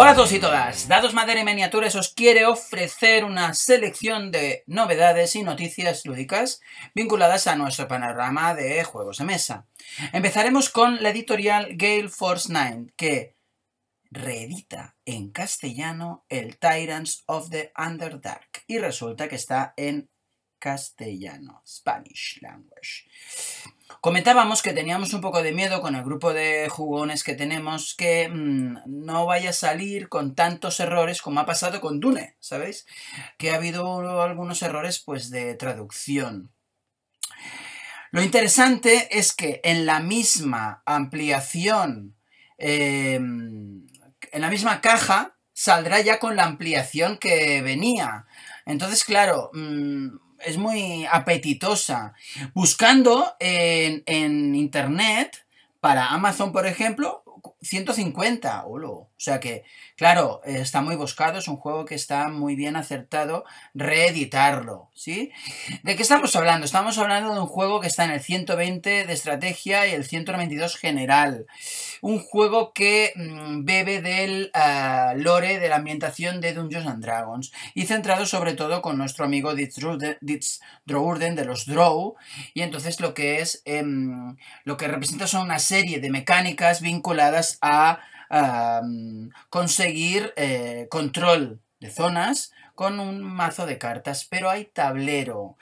Hola a todos y todas, Dados Madera y Miniaturas os quiere ofrecer una selección de novedades y noticias lúdicas vinculadas a nuestro panorama de juegos de mesa. Empezaremos con la editorial Gale Force 9, que reedita en castellano el Tyrants of the Underdark y resulta que está en castellano, Spanish language. Comentábamos que teníamos un poco de miedo con el grupo de jugones que tenemos que mm, no vaya a salir con tantos errores como ha pasado con Dune, ¿sabéis? Que ha habido algunos errores pues de traducción. Lo interesante es que en la misma ampliación, em, en la misma caja, saldrá ya con la ampliación que venía. Entonces, claro, mm, es muy apetitosa. Buscando en, internet, para Amazon, por ejemplo, 150, O sea que, claro, está muy buscado, es un juego que está muy bien acertado reeditarlo, ¿sí? ¿De qué estamos hablando? Estamos hablando de un juego que está en el 120 de estrategia y el 192 general. Un juego que mm, bebe del ah, lore de la ambientación de Dungeons and Dragons y centrado sobre todo con nuestro amigo Ditz, de los Drow. Y entonces lo que es, em, lo que representa son una serie de mecánicas vinculadas a, conseguir eh, control de zonas con un mazo de cartas, pero hay tablero.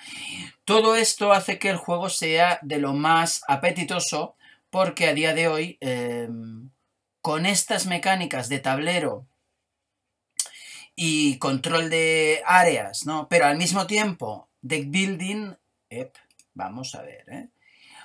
Todo esto hace que el juego sea de lo más apetitoso, porque a día de hoy, em, con estas mecánicas de tablero y control de áreas, ¿no? Pero al mismo tiempo, deck building, vamos a ver, ¿eh?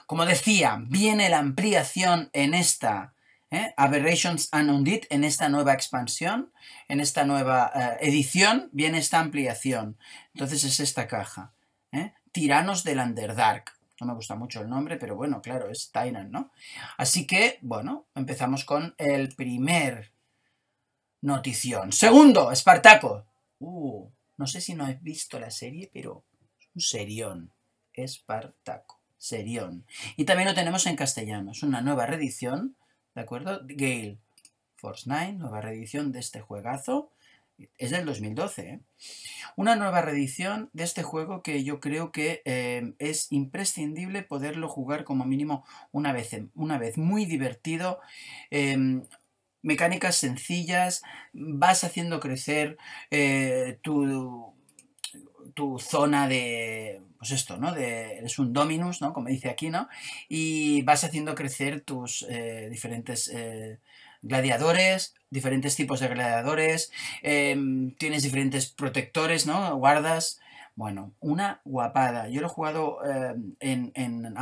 Como decía, viene la ampliación en esta ¿eh? Aberrations and Undead en esta nueva expansión, en esta nueva eh, edición, viene esta ampliación. Entonces es esta caja. ¿eh? Tiranos del Underdark. No me gusta mucho el nombre, pero bueno, claro, es Tyrant, ¿no? Así que, bueno, empezamos con el primer notición. Segundo, Espartaco. Uh, no sé si no he visto la serie, pero es un serión. Espartaco. Serión. Y también lo tenemos en castellano. Es una nueva reedición ¿de acuerdo? Gale Force 9, nueva reedición de este juegazo. Es del 2012. ¿eh? Una nueva reedición de este juego que yo creo que em, es imprescindible poderlo jugar como mínimo una vez. Una vez. Muy divertido. Em, mecánicas sencillas. Vas haciendo crecer eh, tu tu zona de, pues esto, ¿no? De, eres un dominus, ¿no? Como dice aquí, ¿no? Y vas haciendo crecer tus eh, diferentes eh, gladiadores, diferentes tipos de gladiadores, em, tienes diferentes protectores, ¿no? Guardas. Bueno, una guapada. Yo lo he jugado eh, en, en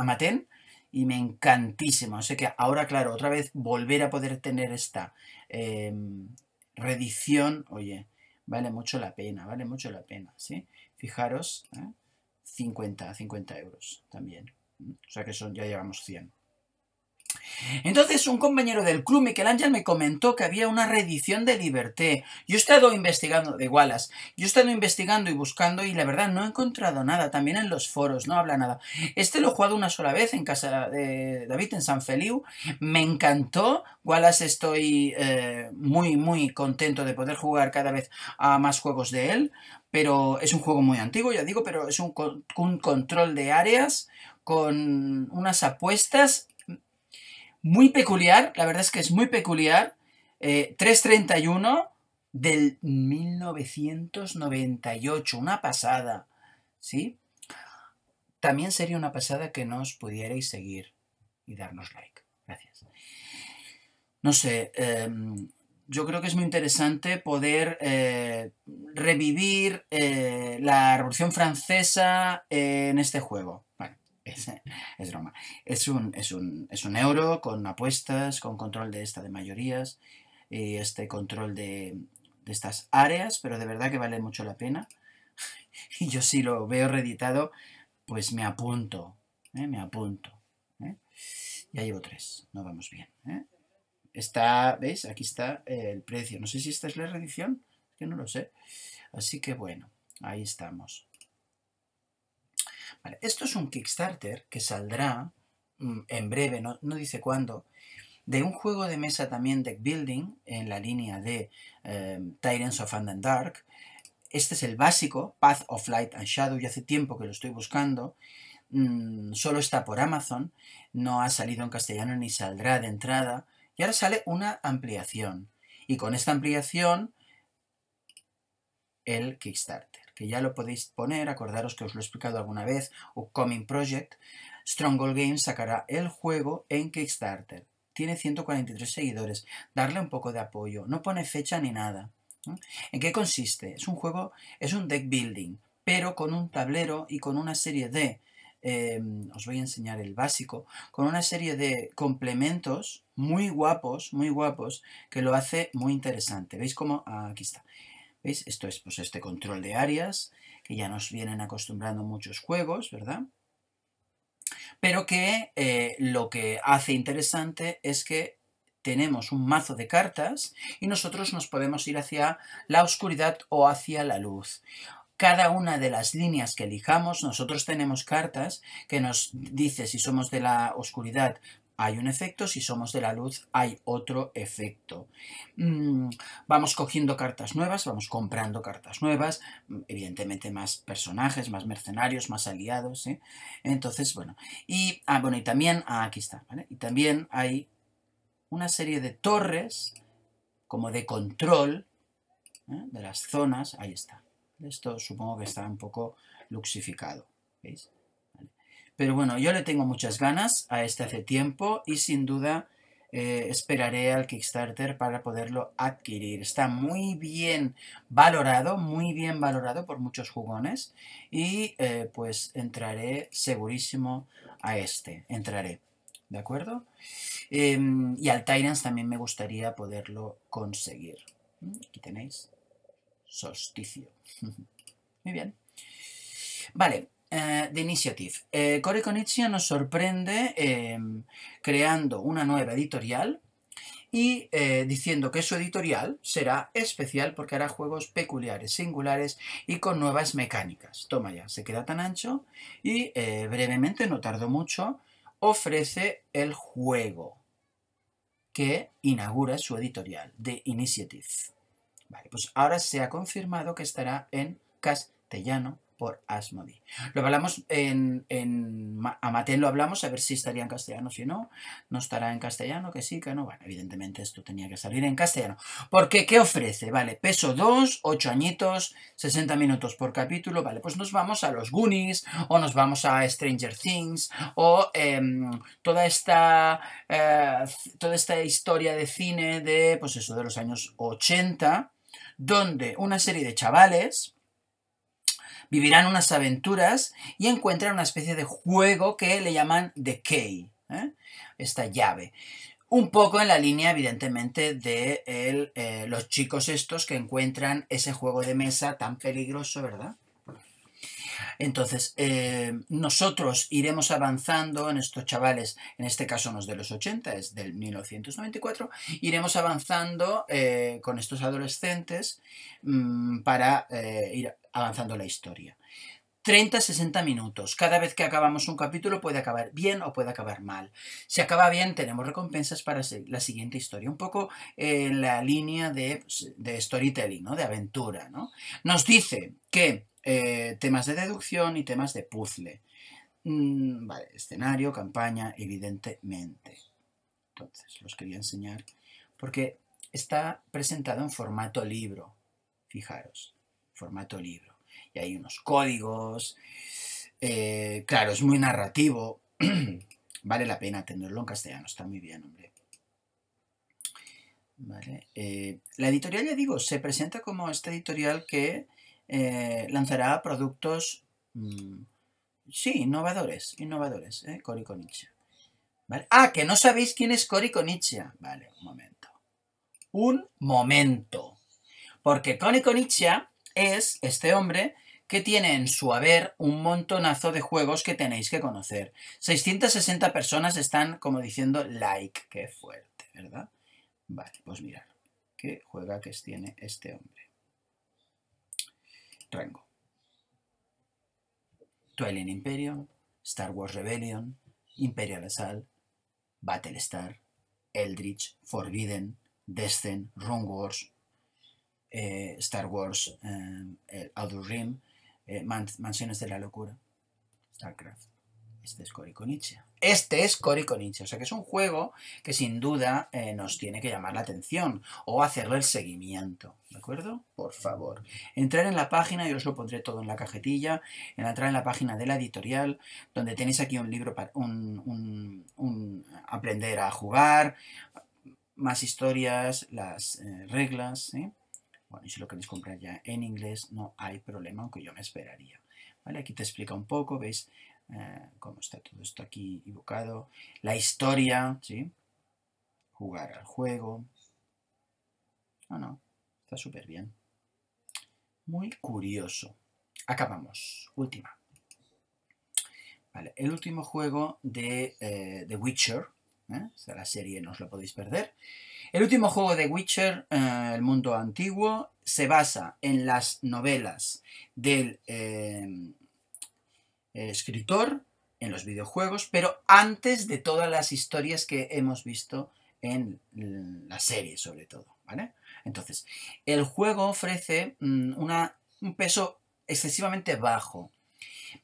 y me encantísimo. O sea que ahora, claro, otra vez volver a poder tener esta em, redición, oye, vale mucho la pena, vale mucho la pena, ¿sí? Fijaros, 50, ¿eh? 50 euros también. O sea que son, ya llevamos 100. Entonces un compañero del club, Michelangelo me comentó que había una reedición de Liberté. Yo he estado investigando, de Wallace, yo he estado investigando y buscando y la verdad no he encontrado nada, también en los foros, no habla nada. Este lo he jugado una sola vez en casa de David en San Feliu, me encantó, Wallace estoy eh, muy muy contento de poder jugar cada vez a más juegos de él, pero es un juego muy antiguo, ya digo, pero es un control de áreas con unas apuestas muy peculiar, la verdad es que es muy peculiar. 331 eh, del 1998, una pasada, ¿sí? También sería una pasada que nos pudierais seguir y darnos like. Gracias. No sé, em, yo creo que es muy interesante poder eh, revivir eh, la Revolución Francesa en este juego es, broma. Es un, es, un, euro con apuestas, con control de esta de mayorías y eh, este control de, estas áreas, pero de verdad que vale mucho la pena. Y yo si lo veo reeditado, pues me apunto, eh, me apunto. Eh. Ya llevo tres, no vamos bien. Está, ¿veis? Aquí está el precio. No sé si esta es la reedición, que no lo sé. Así que bueno, ahí estamos esto es un Kickstarter que saldrá mm, en breve, no, dice cuándo, de un juego de mesa también deck building en la línea de em, Tyrants of and Dark. Este es el básico, Path of Light and Shadow, y hace tiempo que lo estoy buscando. Mm, solo está por Amazon, no ha salido en castellano ni saldrá de entrada. Y ahora sale una ampliación. Y con esta ampliación, el Kickstarter que ya lo podéis poner, acordaros que os lo he explicado alguna vez, o Coming Project, Stronghold Games sacará el juego en Kickstarter. Tiene 143 seguidores. Darle un poco de apoyo. No pone fecha ni nada. ¿En qué consiste? Es un juego, es un deck building, pero con un tablero y con una serie de, em, os voy a enseñar el básico, con una serie de complementos muy guapos, muy guapos, que lo hace muy interesante. ¿Veis cómo? Ah, aquí está. ¿Veis? Esto es pues, este control de áreas, que ya nos vienen acostumbrando muchos juegos, ¿verdad? Pero que eh, lo que hace interesante es que tenemos un mazo de cartas y nosotros nos podemos ir hacia la oscuridad o hacia la luz. Cada una de las líneas que elijamos, nosotros tenemos cartas que nos dice si somos de la oscuridad, hay un efecto, si somos de la luz hay otro efecto. Mm, vamos cogiendo cartas nuevas, vamos comprando cartas nuevas, mm, evidentemente más personajes, más mercenarios, más aliados. ¿eh? Entonces, bueno, y, ah, y también, ah, aquí está, ¿vale? Y también hay una serie de torres como de control ¿eh? de las zonas, ahí está. Esto supongo que está un poco luxificado, ¿veis? Pero bueno, yo le tengo muchas ganas a este hace tiempo y sin duda eh, esperaré al Kickstarter para poderlo adquirir. Está muy bien valorado, muy bien valorado por muchos jugones y eh, pues entraré segurísimo a este, entraré. ¿De acuerdo? Em, y al Tyrants también me gustaría poderlo conseguir. Mm, aquí tenéis. Solsticio. muy bien. Vale, eh, de The Initiative. Eh, Core nos sorprende em, creando una nueva editorial y eh, diciendo que su editorial será especial porque hará juegos peculiares, singulares y con nuevas mecánicas. Toma ya, se queda tan ancho y eh, brevemente, no tardó mucho, ofrece el juego que inaugura su editorial, de Initiative. Vale, pues ahora se ha confirmado que estará en castellano por Asmodi. Lo hablamos en, en lo hablamos, a ver si estaría en castellano, si no, no estará en castellano, que sí, que no. Bueno, evidentemente esto tenía que salir en castellano. Porque, ¿qué ofrece? Vale, peso 2, 8 añitos, 60 minutos por capítulo, vale, pues nos vamos a los Goonies, o nos vamos a Stranger Things, o em, toda esta eh, toda esta historia de cine de, pues eso, de los años 80, donde una serie de chavales, vivirán unas aventuras y encuentran una especie de juego que le llaman The Key, ¿eh? esta llave. Un poco en la línea, evidentemente, de eh, los chicos estos que encuentran ese juego de mesa tan peligroso, ¿verdad? Entonces, eh, nosotros iremos avanzando en estos chavales, en este caso no de los 80, es del 1994, iremos avanzando con estos adolescentes mm, para ir avanzando la historia. 30-60 minutos. Cada vez que acabamos un capítulo puede acabar bien o puede acabar mal. Si acaba bien, tenemos recompensas para la siguiente historia. Un poco en la línea de, pues, storytelling, ¿no? de aventura. Nos dice que eh, temas de deducción y temas de puzzle. Mm, escenario, campaña, evidentemente. Entonces, los quería enseñar porque está presentado en formato libro. Fijaros formato libro. Y hay unos códigos. Eh, claro, es muy narrativo. vale la pena tenerlo en castellano, está muy bien, hombre. Vale. Eh, la editorial, ya digo, se presenta como esta editorial que eh, lanzará productos, mm, sí, innovadores, innovadores, Cori ¿Vale? Ah, que no sabéis quién es Cori Conicia, Vale, un momento. Un momento. Porque Cori Conicia es este hombre que tiene en su haber un montonazo de juegos que tenéis que conocer. 660 personas están como diciendo like, qué fuerte, ¿verdad? Vale, pues mirar qué que tiene este hombre. Rango. Twilight Imperium, Star Wars Rebellion, Imperial Assault, Battlestar, Eldritch, Forbidden, Descent, Rune Wars, eh, Star Wars, eh, Outer Rim, eh, Mansiones de la Locura, Starcraft. Este es Cori Konichi. Este es Cori O sea que es un juego que sin duda eh, nos tiene que llamar la atención o hacerle el seguimiento. ¿De acuerdo? Por favor. Entrar en la página, yo os lo pondré todo en la cajetilla. entrar en la página de la editorial, donde tenéis aquí un libro para un, un, aprender a jugar, más historias, las reglas. Bueno, y si lo queréis comprar ya en inglés, no hay problema, aunque yo me esperaría. ¿Vale? Aquí te explica un poco, veis eh, cómo está todo esto aquí evocado. La historia, ¿sí? Jugar al juego. Ah no, está súper bien. Muy curioso. Acabamos. Última. Vale, el último juego de eh, The Witcher, ¿eh? O sea, la serie no os la podéis perder. El último juego de Witcher, eh, El Mundo Antiguo, se basa en las novelas del eh, escritor, en los videojuegos, pero antes de todas las historias que hemos visto en la serie, sobre todo. Entonces, el juego ofrece mm, un peso excesivamente bajo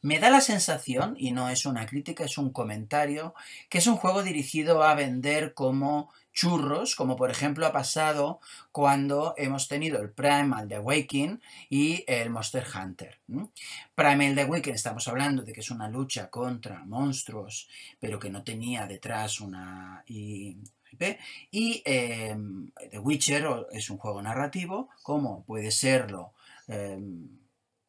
me da la sensación, y no es una crítica, es un comentario, que es un juego dirigido a vender como churros, como por ejemplo ha pasado cuando hemos tenido el Primal The Waking y el Monster Hunter. Primal The Waking estamos hablando de que es una lucha contra monstruos, pero que no tenía detrás una... Y, em, The Witcher es un juego narrativo, como puede serlo... Em,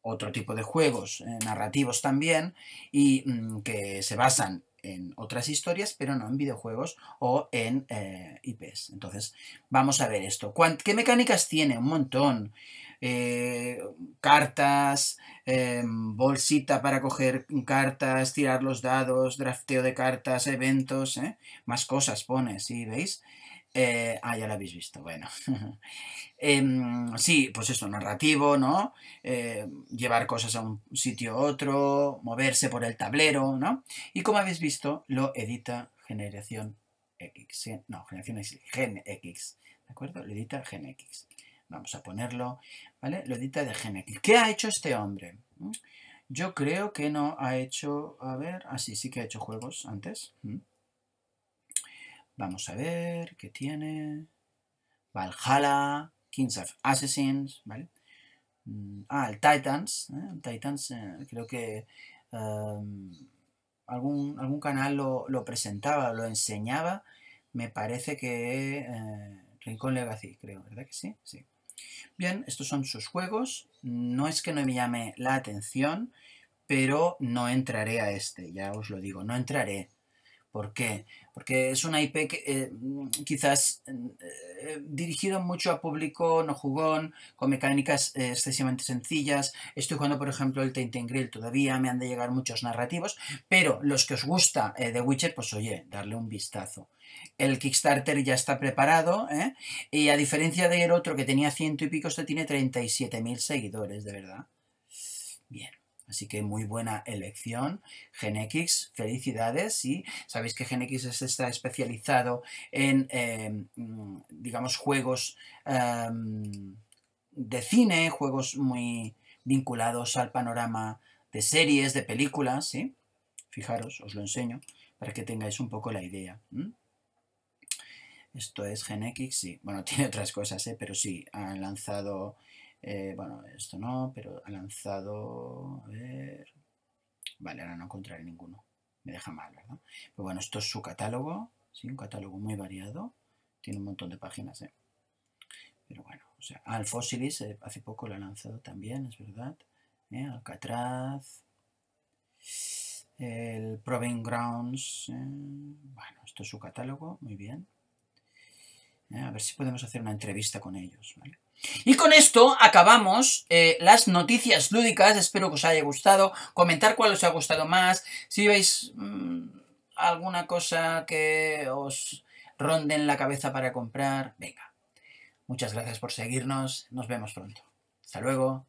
otro tipo de juegos eh, narrativos también y mm, que se basan en otras historias, pero no en videojuegos o en eh, IPs. Entonces, vamos a ver esto. ¿Qué mecánicas tiene? Un montón. Eh, cartas, em, bolsita para coger cartas, tirar los dados, drafteo de cartas, eventos, más cosas pone, ¿sí? ¿Veis? Eh, ah, ya lo habéis visto, bueno. Em, sí, pues eso, narrativo, ¿no? Eh, llevar cosas a un sitio u otro, moverse por el tablero, ¿no? Y como habéis visto, lo edita generación X. Eh, no, generación X, Gen X, ¿de acuerdo? Lo edita Gen X. Vamos a ponerlo, ¿vale? Lo edita de Gen X. ¿Qué ha hecho este hombre? ¿Mm? Yo creo que no ha hecho, a ver, así ah, sí que ha hecho juegos antes. ¿Mm? Vamos a ver qué tiene. Valhalla, Kings of Assassins, ¿vale? Mm, ah, el Titans. ¿eh? Titans eh, creo que em, algún, algún, canal lo, presentaba, lo enseñaba. Me parece que eh, Rincón Legacy, creo, ¿verdad que sí? Sí. Bien, estos son sus juegos. No es que no me llame la atención, pero no entraré a este, ya os lo digo, no entraré. ¿Por qué? Porque es una IP eh, mm, quizás mm, eh, dirigido mucho a público no jugón, con mecánicas eh, excesivamente sencillas. Estoy jugando, por ejemplo, el Tainted Grill. Todavía me han de llegar muchos narrativos, pero los que os gusta de Witcher, pues oye, darle un vistazo. El Kickstarter ya está preparado y a diferencia del otro que tenía ciento y pico, este tiene 37.000 seguidores, de verdad. Bien. Así que muy buena elección, GenX, felicidades. Y sabéis que GenX está especializado en, em, digamos, juegos em, de cine, juegos muy vinculados al panorama de series, de películas, ¿sí? Fijaros, os lo enseño para que tengáis un poco la idea. Esto es Genex sí. Bueno, tiene otras cosas, ¿eh? pero sí, han lanzado eh, bueno, esto no, pero ha lanzado... A ver... Vale, ahora no encontraré ninguno. Me deja mal, ¿verdad? Pero bueno, esto es su catálogo. Sí, un catálogo muy variado. Tiene un montón de páginas, ¿eh? Pero bueno, o sea... al ah, eh, hace poco lo ha lanzado también, es verdad. ¿eh? Alcatraz... El Proving Grounds... bueno, esto es su catálogo, muy bien. a ver si podemos hacer una entrevista con ellos, ¿vale? Y con esto acabamos eh, las noticias lúdicas. Espero que os haya gustado. Comentar cuál os ha gustado más. Si veis mm, alguna cosa que os ronde en la cabeza para comprar, venga. Muchas gracias por seguirnos. Nos vemos pronto. Hasta luego.